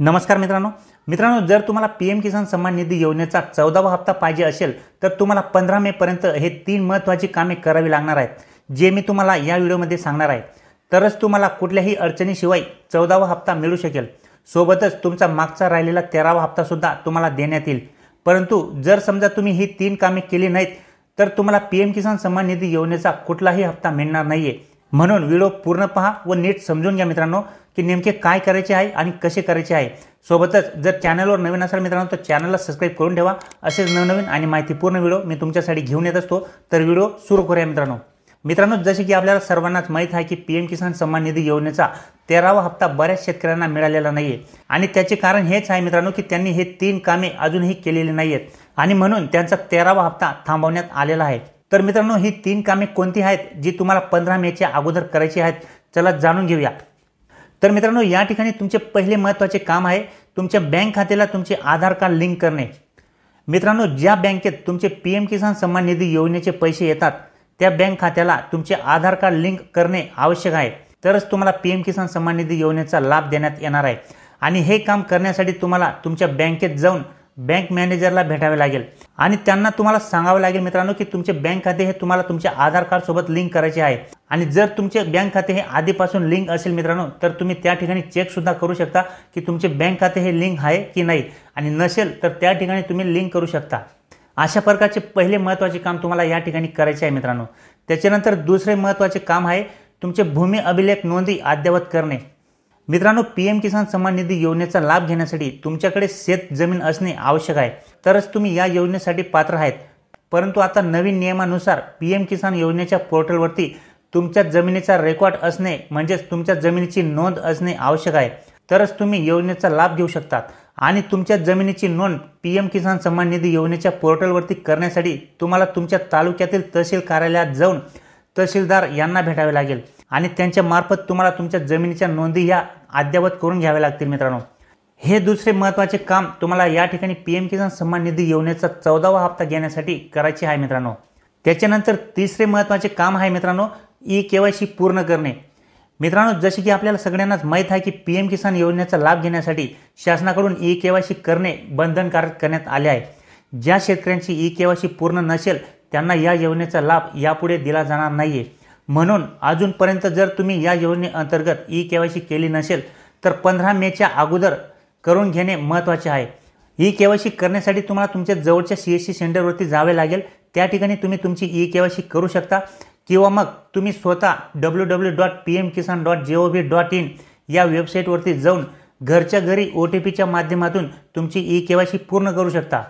नमस्कार मित्रांनो मित्रांनो जर तुम्हाला पी एम किसान सन्मान निधी योजनेचा चौदावा हप्ता पाहिजे असेल तर तुम्हाला पंधरा पर्यंत हे तीन महत्त्वाची कामे करावी लागणार आहेत जे मी तुम्हाला या व्हिडिओमध्ये सांगणार आहे तरच तुम्हाला कुठल्याही अडचणीशिवाय चौदावा हप्ता मिळू शकेल सोबतच तुमचा मागचा राहिलेला तेरावा हप्तासुद्धा तुम्हाला देण्यात येईल परंतु जर समजा तुम्ही ही तीन कामे केली नाहीत तर तुम्हाला पी एम किसान सन्मान निधी योजनेचा कुठलाही हप्ता मिळणार नाही आहे म्हणून व्हिडिओ पूर्ण पहा व नीट समजून घ्या मित्रांनो की नेमके काय करायचे आहे आणि कसे करायचे आहे सोबतच जर चॅनलवर नवीन असाल मित्रांनो तर चॅनलला सबस्क्राईब करून ठेवा असेच नवनवीन आणि माहितीपूर्ण व्हिडिओ मी तुमच्यासाठी घेऊन येत असतो तर व्हिडिओ सुरू करूया मित्रांनो मित्रांनो जसे की आपल्याला सर्वांनाच माहीत आहे की पी एम किसान सन्मान निधी योजनेचा तेरावा हप्ता बऱ्याच शेतकऱ्यांना मिळालेला नाही आहे आणि त्याचे कारण हेच आहे मित्रांनो की त्यांनी हे तीन कामे अजूनही केलेली नाही आहेत आणि म्हणून त्यांचा तेरावा हप्ता थांबवण्यात आलेला आहे तर मित्रांनो ही तीन कामे कोणती आहेत जी तुम्हाला पंधरा मेच्या अगोदर करायची आहेत चला जाणून घेऊया तर मित्रांनो या ठिकाणी तुमचे पहिले महत्त्वाचे काम आहे तुमच्या बँक खात्याला तुमचे आधार कार्ड लिंक करणे मित्रांनो ज्या बँकेत तुमचे पी एम किसान सन्मान निधी योजनेचे पैसे येतात त्या बँक खात्याला तुमचे आधार कार्ड लिंक करणे आवश्यक आहे तरच तुम्हाला पी एम किसान सन्मान निधी योजनेचा लाभ देण्यात येणार आहे आणि हे काम करण्यासाठी तुम्हाला तुमच्या बँकेत जाऊन बँक मॅनेजरला भेटावे लागेल आणि त्यांना तुम्हाला सांगावं लागेल मित्रांनो की तुमचे बँक खाते हे तुम्हाला तुमच्या आधार कार्डसोबत लिंक करायचे आहे आणि जर तुमचे बँक खाते हे आधीपासून लिंक असेल मित्रांनो तर तुम्ही त्या ठिकाणी चेकसुद्धा करू शकता की तुमचे बँक खाते हे लिंक आहे की नाही आणि नसेल तर त्या ठिकाणी तुम्ही लिंक करू शकता अशा प्रकारचे पहिले महत्त्वाचे काम तुम्हाला या ठिकाणी करायचे आहे मित्रांनो त्याच्यानंतर दुसरे महत्त्वाचे काम आहे तुमचे भूमी अभिलेख नोंदी अद्ययावत करणे मित्रांनो पी एम किसान सन्मान निधी योजनेचा लाभ घेण्यासाठी तुमच्याकडे शेत जमीन असणे आवश्यक आहे तरच तुम्ही या योजनेसाठी पात्र आहेत परंतु आता नवीन नियमानुसार पी एम किसान योजनेच्या पोर्टलवरती तुमच्या जमिनीचा रेकॉर्ड असणे म्हणजेच तुमच्या जमिनीची नोंद असणे आवश्यक आहे तरच तुम्ही योजनेचा लाभ घेऊ शकतात आणि तुमच्या जमिनीची नोंद पी एम किसान सन्मान निधी योजनेच्या पोर्टलवरती करण्यासाठी तुम्हाला तुमच्या तालुक्यातील तहसील कार्यालयात जाऊन तहसीलदार यांना भेटावे लागेल आणि त्यांच्यामार्फत तुम्हाला तुमच्या जमिनीच्या नोंदी या अद्यावत करून घ्याव्या लागतील मित्रांनो हे दुसरे महत्त्वाचे काम तुम्हाला या ठिकाणी पी एम किसान सन्मान निधी योजनेचा चौदावा हप्ता घेण्यासाठी करायचे आहे मित्रांनो त्याच्यानंतर तिसरे महत्त्वाचे काम आहे मित्रांनो ई के वाय सी पूर्ण करणे मित्रांनो जसे की आपल्याला सगळ्यांनाच माहीत आहे की पी एम किसान योजनेचा लाभ घेण्यासाठी शासनाकडून ई के वाय सी करणे बंधनकारक करण्यात आले आहे ज्या शेतकऱ्यांची ई के वाय सी पूर्ण नसेल त्यांना या योजनेचा लाभ यापुढे दिला जाणार नाही आहे म्हणून अजूनपर्यंत जर तुम्ही या योजनेअंतर्गत ई के वाय सी केली नसेल तर पंधरा मेच्या अगोदर करून घेणे महत्त्वाचे आहे ई के वाय सी करण्यासाठी तुम्हाला तुमच्या जवळच्या सी एस सी सेंटरवरती जावे लागेल त्या ठिकाणी तुम्ही तुमची ई के वाय सी करू शकता किंवा मग तुम्ही स्वतः W W dot P M Kisan dot G O V dot in या वेबसाईटवरती जाऊन घरच्या घरी ओ टी पीच्या माध्यमातून तुमची ई के वाय सी पूर्ण करू शकता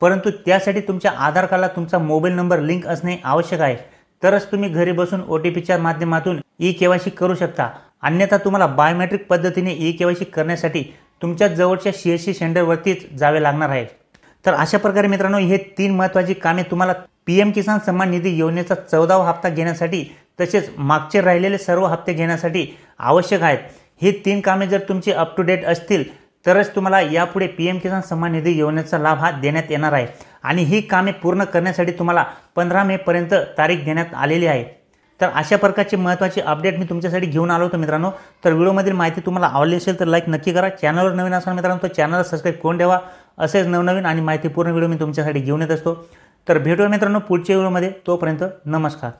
परंतु त्यासाठी तुमच्या आधार कार्डला तुमचा मोबाईल नंबर लिंक असणे आवश्यक आहे तरच तुम्ही घरी बसून ओ टी पीच्या माध्यमातून ई के वाय सी करू शकता अन्यथा तुम्हाला बायोमेट्रिक पद्धतीने ई के वाय सी करण्यासाठी तुमच्या जवळच्या सी एस सी सेंटरवरतीच जावे लागणार आहे तर अशा प्रकारे मित्रांनो हे तीन महत्त्वाची कामे तुम्हाला पी एम किसान सन्मान निधी योजनेचा चौदावा हप्ता घेण्यासाठी तसेच मागचे राहिलेले सर्व हप्ते घेण्यासाठी आवश्यक आहेत ही तीन कामे जर तुमची अप टू डेट असतील तरच तुम्हाला यापुढे पी एम किसान सन्मान निधी योजनेचा लाभ हा देण्यात येणार आहे आणि ही कामे पूर्ण करण्यासाठी तुम्हाला पंधरा पर्यंत तारीख देण्यात आलेली आहे तर अशा प्रकारचे महत्त्वाचे अपडेट मी तुमच्यासाठी घेऊन आलो होतो मित्रांनो तर व्हिडिओमधील माहिती तुम्हाला आवडली असेल तर लाईक नक्की करा चॅनलवर नवीन असाल मित्रांनो तर चॅनलला सबस्क्राईब करून ठेवा असेच नवनवीन आणि माहितीपूर्ण व्हिडिओ मी तुमच्यासाठी घेऊन येत असतो तर भेटूया मित्रांनो पुढच्या व्हिडिओमध्ये तोपर्यंत नमस्कार